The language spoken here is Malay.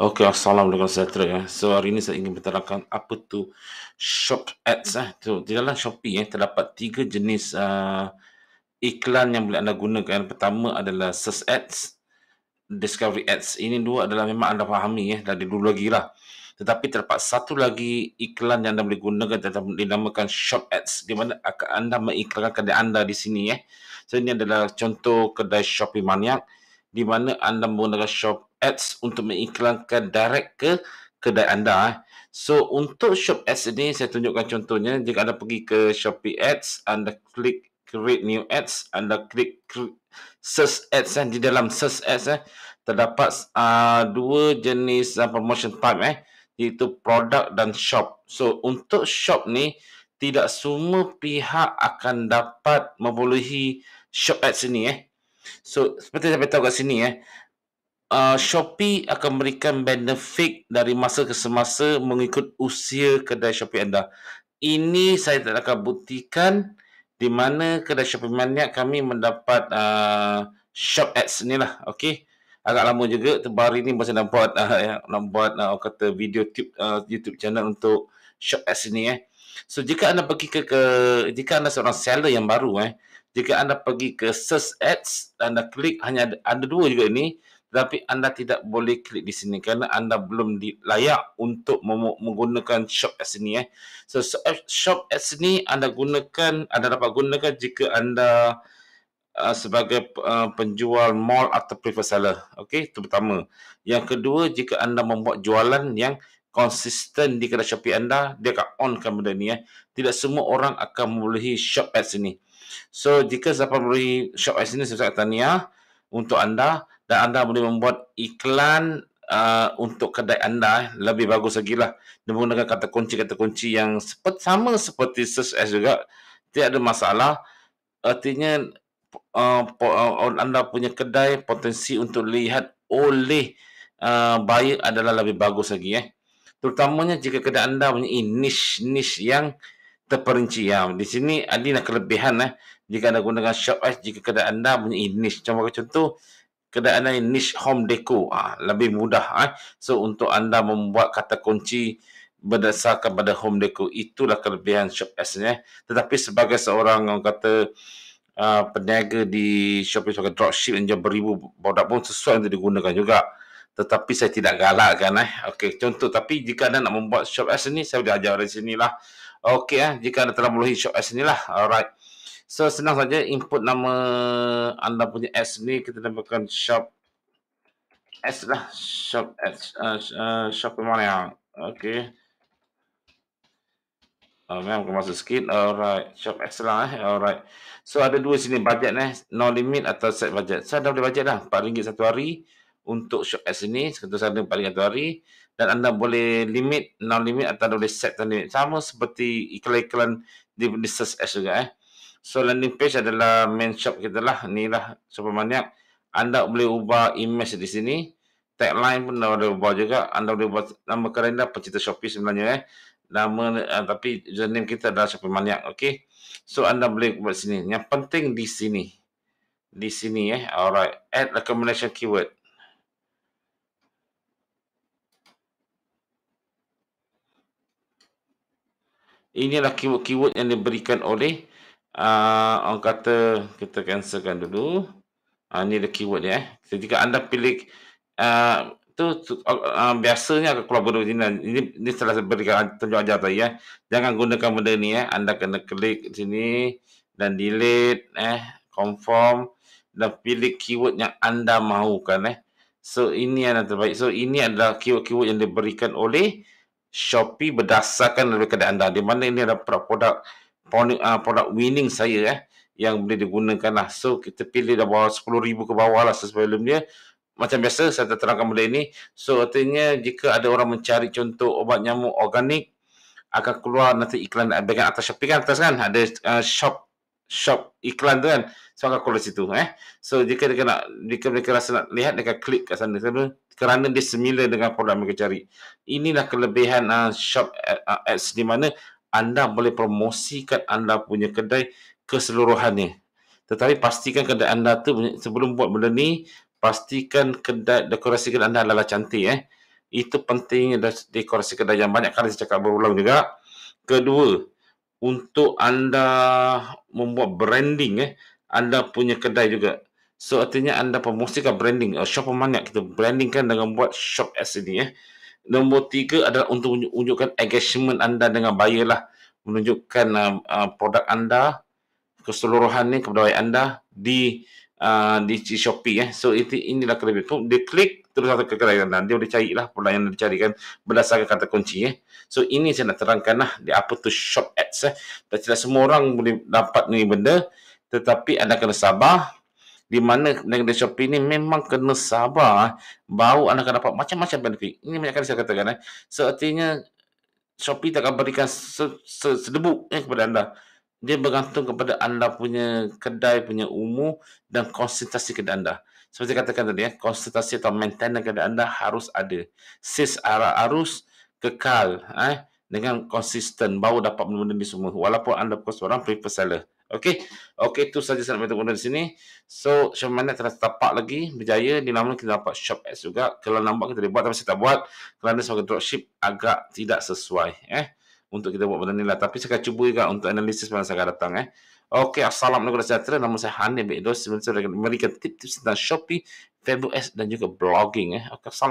Okey, assalamualaikum sejahtera ya. Eh. So hari ini saya ingin menerangkan apa tu shop ads eh. Tu di dalam Shopee eh terdapat tiga jenis uh, iklan yang boleh anda gunakan. Pertama adalah search ads, discovery ads. Ini dua adalah memang anda fahami ya dari dulu lagi lah. Tetapi terdapat satu lagi iklan yang anda boleh gunakan dan dinamakan shop ads di mana anda mengiklankan kedai anda di sini eh. So ini adalah contoh kedai Shopee Maniak di mana anda menggunakan shop ads untuk mengiklankan direct ke kedai anda. Eh. So untuk shop ads ni saya tunjukkan contohnya jika anda pergi ke Shopee ads anda klik create new ads anda klik search ads eh. di dalam search ads eh. terdapat uh, dua jenis uh, promotion type eh iaitu produk dan shop. So untuk shop ni tidak semua pihak akan dapat memulihi shop ads ni eh. So seperti saya beritahu kat sini eh uh, Shopee akan memberikan benefit dari masa ke semasa mengikut usia kedai Shopee anda. Ini saya tak akan buktikan di mana kedai Shopee Maniak kami mendapat uh, shop ads ni lah. Okay. Agak lama juga terbaru ini masa nak buat, uh, ya, nak buat uh, kata video tube, uh, YouTube channel untuk shop ads ni eh. So jika anda pergi ke, ke jika anda seorang seller yang baru eh, jika anda pergi ke search ads anda klik hanya ada, ada dua juga ini. Tapi anda tidak boleh klik di sini kerana anda belum layak untuk menggunakan shop as ini eh. So, eh, shop as ini anda gunakan anda dapat gunakan jika anda Uh, sebagai uh, penjual mall atau private seller. Okey, itu pertama. Yang kedua, jika anda membuat jualan yang konsisten di kedai Shopee anda, dia akan onkan benda ni. Eh. Tidak semua orang akan membeli shop ads ini. So, jika siapa membeli shop ads ini, saya kata ni untuk anda, dan anda boleh membuat iklan uh, untuk kedai anda eh. lebih bagus lagi lah menggunakan kata kunci-kata kunci yang seperti, sama seperti search ads juga tiada masalah artinya uh, uh, anda punya kedai potensi untuk lihat oleh uh, buyer adalah lebih bagus lagi eh. terutamanya jika kedai anda punya niche-niche yang terperinci ya. Di sini ada kelebihan eh. Jika anda gunakan shop as jika kedai anda punya niche. Contoh contoh kedai niche home deco ah ha, lebih mudah eh so untuk anda membuat kata kunci berdasarkan pada home deco itulah kelebihan shop s eh. tetapi sebagai seorang orang kata uh, peniaga di Shopee sebagai dropship yang jual beribu produk pun sesuai untuk digunakan juga tetapi saya tidak galakkan eh okey contoh tapi jika anda nak membuat shop s ni saya boleh ajar dari sinilah okey eh jika anda telah melalui shop s lah. alright So senang saja input nama anda punya S ni kita tambahkan shop S lah shop S uh, uh, shop mana yang okay. Uh, oh, Memang aku masuk sikit. Alright. Shop S lah eh. Alright. So ada dua sini. Budget ni. Eh. No limit atau set budget. Saya dah boleh budget dah. RM4 satu hari. Untuk shop S ini Sekitar saya ada rm satu hari. Dan anda boleh limit. No limit atau boleh set dan limit. Sama seperti iklan-iklan di, di S juga eh. So landing page adalah main shop kita lah. Ni lah supermaniac. Anda boleh ubah image di sini. Tagline pun boleh ubah juga. Anda boleh ubah nama kerana pencipta Shopee sebenarnya eh. Nama uh, tapi username kita adalah supermaniac. Okay. So anda boleh buat sini. Yang penting di sini. Di sini eh. Alright. Add recommendation keyword. Inilah keyword-keyword yang diberikan oleh uh, orang kata kita cancelkan dulu. Uh, ni dia keyword dia eh. So, jika anda pilih uh, tu, tu uh, biasanya akan keluar benda ini. Ini, ini setelah saya berikan tunjuk ajar tadi ya. Eh. Jangan gunakan benda ni eh. Anda kena klik sini dan delete eh. Confirm dan pilih keyword yang anda mahukan eh. So ini yang terbaik. So ini adalah keyword-keyword yang diberikan oleh Shopee berdasarkan daripada anda. Di mana ini adalah produk-produk produk, uh, produk winning saya eh yang boleh digunakan lah. So kita pilih dah bawah 10,000 ke bawah lah sebelumnya. Macam biasa saya terangkan benda ini. So artinya jika ada orang mencari contoh obat nyamuk organik akan keluar nanti iklan bagian atas Shopee kan atas kan ada uh, shop shop iklan tu kan. So akan keluar situ eh. So jika mereka nak jika mereka rasa nak lihat mereka klik kat sana sana kerana dia similar dengan produk mereka cari. Inilah kelebihan uh, shop eh, ads di mana anda boleh promosikan anda punya kedai keseluruhannya. Tetapi pastikan kedai anda tu sebelum buat benda ni, pastikan kedai dekorasi kedai anda adalah cantik eh. Itu pentingnya dekorasi kedai yang banyak kali saya cakap berulang juga. Kedua, untuk anda membuat branding eh, anda punya kedai juga. So, artinya anda promosikan branding. Uh, shop pemaniak kita brandingkan dengan buat shop as ini eh. Nombor tiga adalah untuk menunjukkan engagement anda dengan buyer lah. Menunjukkan uh, uh, produk anda keseluruhan ni kepada buyer anda di uh, di Shopee eh. So itu inilah kelebihan. So, dia klik terus ke kedai anda. Dia boleh cari lah produk yang dicarikan berdasarkan kata kunci eh. So ini saya nak terangkan lah di apa tu shop ads eh. Tak semua orang boleh dapat ni benda. Tetapi anda kena sabar di mana negara Shopee ini memang kena sabar eh. baru anda akan dapat macam-macam benefit. Ini banyak kali saya katakan. Eh. Seertinya Shopee tak akan berikan sedebuk eh, kepada anda. Dia bergantung kepada anda punya kedai, punya umur dan konsentrasi kedai anda. Seperti katakan tadi, eh, konsentrasi atau maintain kedai anda harus ada. Sis arah arus kekal eh, dengan konsisten baru dapat benda-benda ni semua. Walaupun anda bukan seorang prefer seller. Okey. Okey tu saja saya nak minta di sini. So macam mana kita tapak lagi berjaya di lama kita dapat shop ads juga. Kalau nampak kita boleh buat tapi saya tak buat kerana sebagai dropship agak tidak sesuai eh untuk kita buat benda ni lah. Tapi saya akan cuba juga untuk analisis pada saya akan datang eh. Okey, assalamualaikum dan sejahtera. Nama saya Hanif Bedos. Sebenarnya saya memberikan tips-tips tentang Shopee, Facebook ads dan juga blogging eh. Okey, assalamualaikum.